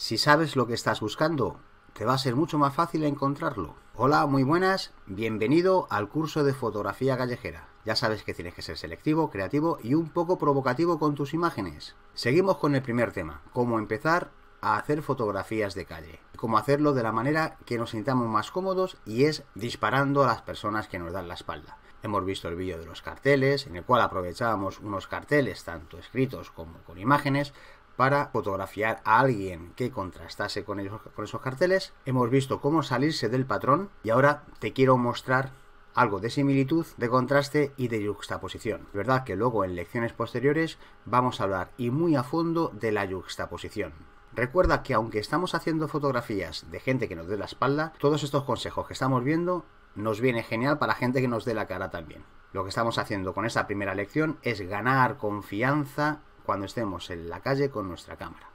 Si sabes lo que estás buscando, te va a ser mucho más fácil encontrarlo. Hola, muy buenas, bienvenido al curso de fotografía callejera. Ya sabes que tienes que ser selectivo, creativo y un poco provocativo con tus imágenes. Seguimos con el primer tema, cómo empezar a hacer fotografías de calle. Cómo hacerlo de la manera que nos sintamos más cómodos y es disparando a las personas que nos dan la espalda. Hemos visto el vídeo de los carteles, en el cual aprovechábamos unos carteles tanto escritos como con imágenes para fotografiar a alguien que contrastase con, esos carteles. Hemos visto cómo salirse del patrón y ahora te quiero mostrar algo de similitud, de contraste y de juxtaposición Es verdad que luego en lecciones posteriores vamos a hablar y muy a fondo de la yuxtaposición. Recuerda que aunque estamos haciendo fotografías de gente que nos dé la espalda, todos estos consejos que estamos viendo nos viene genial para gente que nos dé la cara también. Lo que estamos haciendo con esta primera lección es ganar confianza cuando estemos en la calle con nuestra cámara.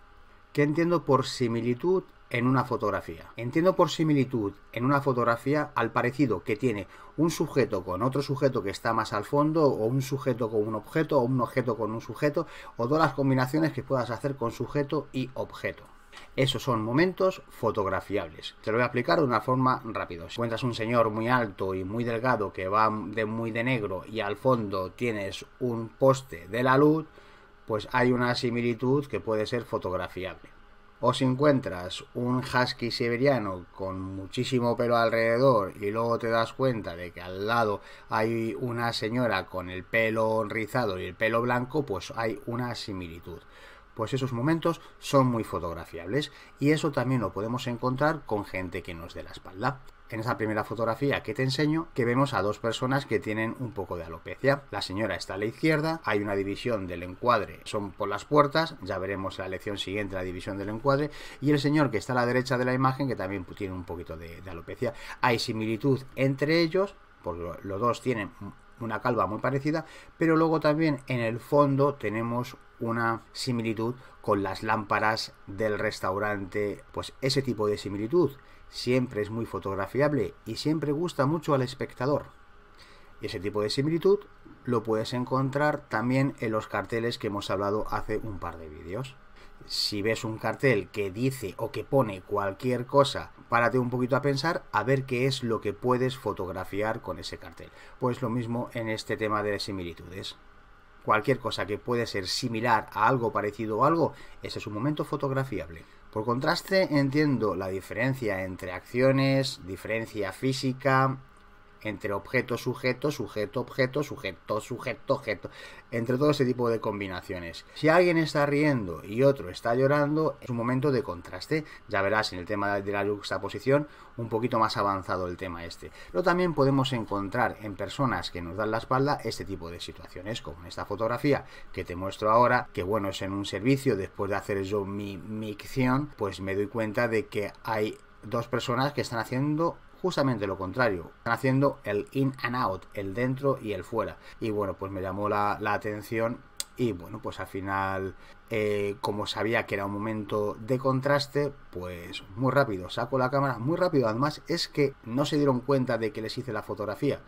¿Qué entiendo por similitud en una fotografía? Entiendo por similitud en una fotografía al parecido que tiene un sujeto con otro sujeto que está más al fondo, o un sujeto con un objeto, o un objeto con un sujeto, o todas las combinaciones que puedas hacer con sujeto y objeto. Esos son momentos fotografiables. Te lo voy a explicar de una forma rápida. Si encuentras un señor muy alto y muy delgado que va de muy de negro y al fondo tienes un poste de la luz, pues hay una similitud que puede ser fotografiable. O si encuentras un husky siberiano con muchísimo pelo alrededor y luego te das cuenta de que al lado hay una señora con el pelo rizado y el pelo blanco, pues hay una similitud. Pues esos momentos son muy fotografiables y eso también lo podemos encontrar con gente que nos dé la espalda en esa primera fotografía que te enseño, que vemos a dos personas que tienen un poco de alopecia. La señora está a la izquierda, hay una división del encuadre, son por las puertas, ya veremos en la lección siguiente la división del encuadre, y el señor que está a la derecha de la imagen, que también pues, tiene un poquito de, de alopecia. Hay similitud entre ellos, porque los dos tienen una calva muy parecida, pero luego también en el fondo tenemos una similitud con las lámparas del restaurante, pues ese tipo de similitud siempre es muy fotografiable y siempre gusta mucho al espectador. Ese tipo de similitud lo puedes encontrar también en los carteles que hemos hablado hace un par de vídeos. Si ves un cartel que dice o que pone cualquier cosa, párate un poquito a pensar a ver qué es lo que puedes fotografiar con ese cartel. Pues lo mismo en este tema de similitudes cualquier cosa que puede ser similar a algo parecido o algo, ese es un momento fotografiable. Por contraste, entiendo la diferencia entre acciones, diferencia física, entre objeto, sujeto, sujeto, objeto, sujeto, sujeto, objeto, entre todo ese tipo de combinaciones. Si alguien está riendo y otro está llorando, es un momento de contraste. Ya verás en el tema de la juxtaposición un poquito más avanzado el tema este. Pero también podemos encontrar en personas que nos dan la espalda este tipo de situaciones, como en esta fotografía que te muestro ahora, que bueno, es en un servicio, después de hacer yo mi micción, pues me doy cuenta de que hay dos personas que están haciendo justamente lo contrario. Están haciendo el in and out, el dentro y el fuera. Y bueno, pues me llamó la, atención y bueno, pues al final, eh, como sabía que era un momento de contraste, pues muy rápido, saco la cámara, muy rápido. Además es que no se dieron cuenta de que les hice la fotografía.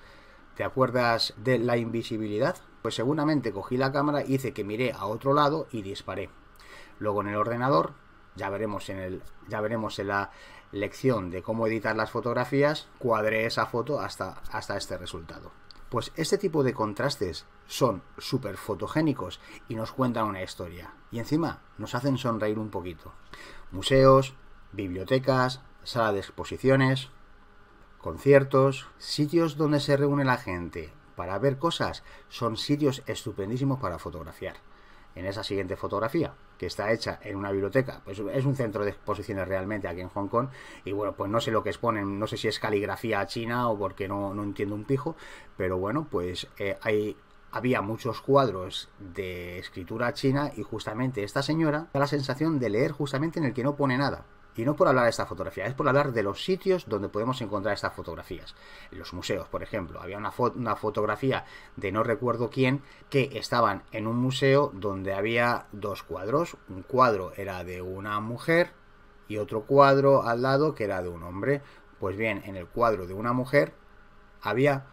¿Te acuerdas de la invisibilidad? Pues seguramente cogí la cámara, hice que miré a otro lado y disparé. Luego en el ordenador ya veremos en ya veremos en la lección de cómo editar las fotografías, cuadré esa foto hasta, hasta este resultado. Pues este tipo de contrastes son súper fotogénicos y nos cuentan una historia. Y encima nos hacen sonreír un poquito. Museos, bibliotecas, sala de exposiciones, conciertos, sitios donde se reúne la gente para ver cosas, son sitios estupendísimos para fotografiar en esa siguiente fotografía, que está hecha en una biblioteca, pues es un centro de exposiciones realmente aquí en Hong Kong, y bueno, pues no sé lo que exponen, no sé si es caligrafía china o porque no, no entiendo un pijo, pero bueno, pues eh, hay, había muchos cuadros de escritura china y justamente esta señora da la sensación de leer justamente en el que no pone nada. Y no por hablar de esta fotografía, es por hablar de los sitios donde podemos encontrar estas fotografías. En los museos, por ejemplo, había una, una fotografía de no recuerdo quién que estaban en un museo donde había dos cuadros. Un cuadro era de una mujer y otro cuadro al lado que era de un hombre. Pues bien, en el cuadro de una mujer había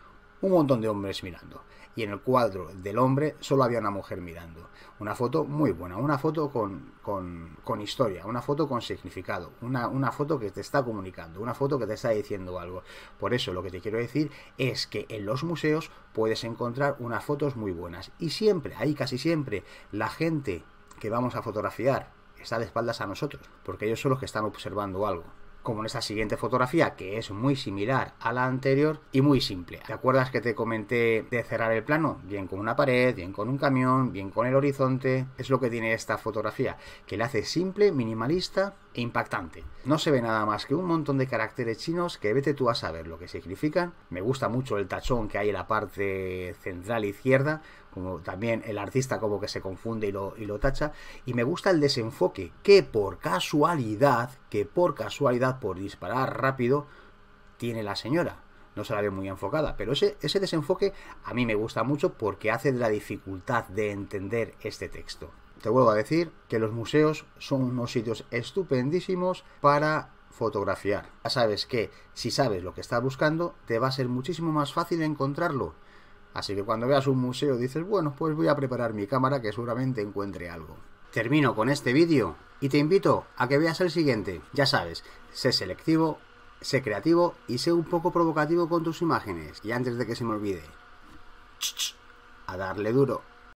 un montón de hombres mirando. Y en el cuadro del hombre solo había una mujer mirando. Una foto muy buena, una foto con, con, historia, una foto con significado, una, una foto que te está comunicando, una foto que te está diciendo algo. Por eso lo que te quiero decir es que en los museos puedes encontrar unas fotos muy buenas. Y siempre, ahí casi siempre, la gente que vamos a fotografiar está de espaldas a nosotros, porque ellos son los que están observando algo como en esta siguiente fotografía que es muy similar a la anterior y muy simple. ¿Te acuerdas que te comenté de cerrar el plano? Bien con una pared, bien con un camión, bien con el horizonte. Es lo que tiene esta fotografía, que la hace simple, minimalista impactante. No se ve nada más que un montón de caracteres chinos que vete tú a saber lo que significan. Me gusta mucho el tachón que hay en la parte central izquierda, como también el artista como que se confunde y lo, tacha. Y me gusta el desenfoque, que por casualidad, que por casualidad, por disparar rápido, tiene la señora no se la ve muy enfocada. Pero ese, ese, desenfoque a mí me gusta mucho porque hace de la dificultad de entender este texto. Te vuelvo a decir que los museos son unos sitios estupendísimos para fotografiar. Ya sabes que si sabes lo que estás buscando, te va a ser muchísimo más fácil encontrarlo. Así que cuando veas un museo dices, bueno, pues voy a preparar mi cámara que seguramente encuentre algo. Termino con este vídeo y te invito a que veas el siguiente. Ya sabes, sé selectivo, sé creativo y sé un poco provocativo con tus imágenes. Y antes de que se me olvide, a darle duro.